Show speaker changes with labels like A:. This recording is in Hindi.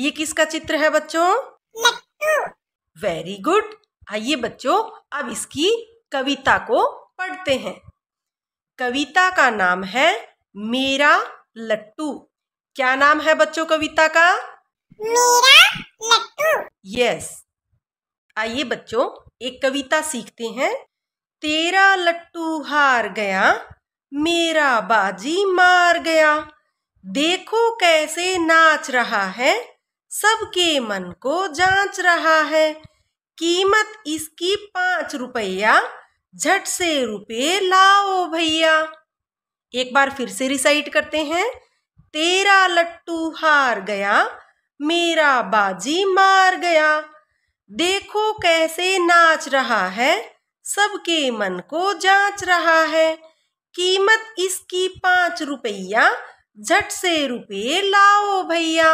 A: ये किसका चित्र है बच्चों वेरी गुड आइए बच्चों अब इसकी कविता को पढ़ते हैं कविता का नाम है मेरा लट्टू क्या नाम है बच्चों कविता का मेरा लट्टू यस आइए बच्चों एक कविता सीखते हैं तेरा लट्टू हार गया मेरा बाजी मार गया देखो कैसे नाच रहा है सबके मन को जांच रहा है कीमत इसकी पांच रुपया झट से रुपये लाओ भैया एक बार फिर से रिसाइट करते हैं तेरा लट्टू हार गया मेरा बाजी मार गया देखो कैसे नाच रहा है सबके मन को जांच रहा है कीमत इसकी पांच रुपया झट से रुपये लाओ भैया